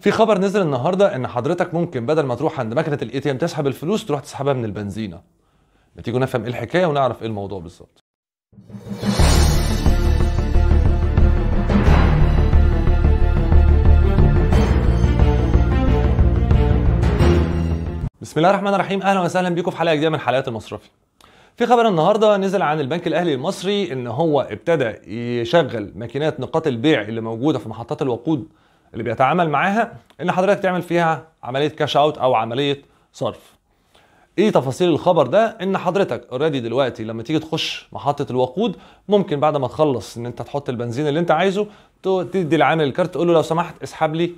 في خبر نزل النهارده ان حضرتك ممكن بدل ما تروح عند مكنه الاي تي ام تسحب الفلوس تروح تسحبها من البنزينه تيجوا نفهم ايه الحكايه ونعرف ايه الموضوع بالظبط بسم الله الرحمن الرحيم اهلا وسهلا بيكم في حلقه جديده من حلقات المصرفي في خبر النهارده نزل عن البنك الاهلي المصري ان هو ابتدى يشغل ماكينات نقاط البيع اللي موجوده في محطات الوقود اللي بيتعامل معاها ان حضرتك تعمل فيها عمليه كاش اوت او عمليه صرف ايه تفاصيل الخبر ده ان حضرتك اوريدي دلوقتي لما تيجي تخش محطه الوقود ممكن بعد ما تخلص ان انت تحط البنزين اللي انت عايزه تدي العامل الكارت تقول له لو سمحت اسحب لي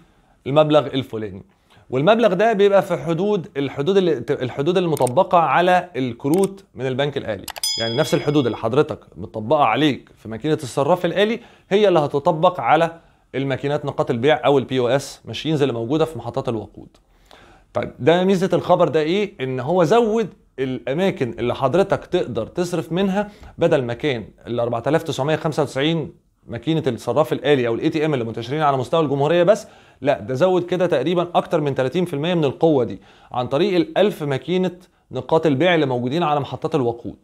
المبلغ الفلاني والمبلغ ده بيبقى في حدود الحدود اللي الحدود المطبقه على الكروت من البنك الالي يعني نفس الحدود اللي حضرتك مطبقه عليك في ماكينه الصراف الالي هي اللي هتطبق على الماكينات نقاط البيع او البي او اس ماشينز اللي موجوده في محطات الوقود طيب ده ميزه الخبر ده ايه ان هو زود الاماكن اللي حضرتك تقدر تصرف منها بدل ما كان ال 4995 ماكينه الصراف الالي او الاي تي ام اللي منتشرين على مستوى الجمهوريه بس لا ده زود كده تقريبا اكتر من 30% من القوه دي عن طريق ال 1000 ماكينه نقاط البيع اللي موجودين على محطات الوقود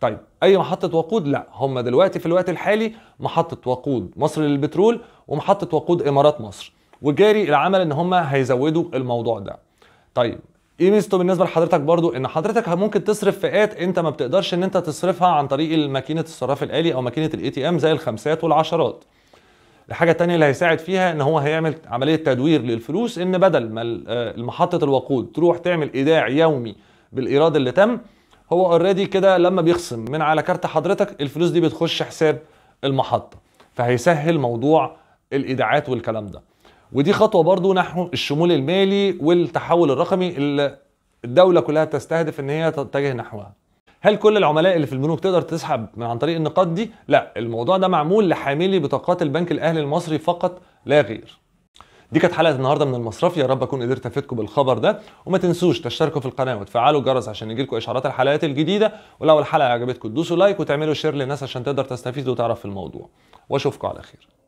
طيب اي محطه وقود لا هم دلوقتي في الوقت الحالي محطه وقود مصر للبترول ومحطه وقود امارات مصر وجاري العمل ان هم هيزودوا الموضوع ده طيب ايه ميزته بالنسبه لحضرتك برضو ان حضرتك ممكن تصرف فئات انت ما بتقدرش ان انت تصرفها عن طريق ماكينه الصراف الالي او ماكينه الاي تي ام زي الخمسات والعشرات الحاجه الثانيه اللي هيساعد فيها ان هو هيعمل عمليه تدوير للفلوس ان بدل ما آه، محطه الوقود تروح تعمل ايداع يومي بالايراد اللي تم هو اوريدي كده لما بيخصم من على كارت حضرتك الفلوس دي بتخش حساب المحطه فهيسهل موضوع الايداعات والكلام ده ودي خطوه برضو نحو الشمول المالي والتحول الرقمي اللي الدوله كلها تستهدف ان هي تتجه نحوها هل كل العملاء اللي في البنوك تقدر تسحب من عن طريق النقاط دي لا الموضوع ده معمول لحاملي بطاقات البنك الاهلي المصري فقط لا غير دي كانت حلقه النهارده من المصرفي يا رب اكون قدرت افيدكم بالخبر ده وما تنسوش تشتركوا في القناه وتفعلوا الجرس عشان يجيلكم اشعارات الحلقات الجديده ولو الحلقه عجبتكم تدوسوا لايك وتعملوا شير للناس عشان تقدر تستفيد وتعرف في الموضوع واشوفكم على خير